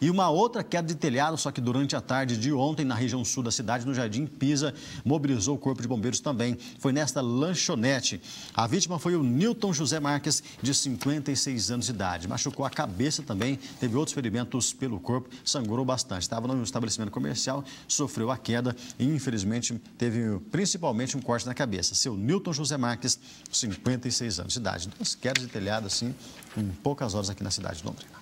E uma outra queda de telhado, só que durante a tarde de ontem, na região sul da cidade, no Jardim Pisa, mobilizou o Corpo de Bombeiros também. Foi nesta lanchonete. A vítima foi o Newton José Marques, de 56 anos de idade. Machucou a cabeça também, teve outros ferimentos pelo corpo, sangrou bastante. Estava num estabelecimento comercial, sofreu a queda e, infelizmente, teve principalmente um corte na cabeça. Seu Newton José Marques, 56 anos de idade. Duas quedas de telhado, assim, em poucas horas aqui na cidade de Londrina.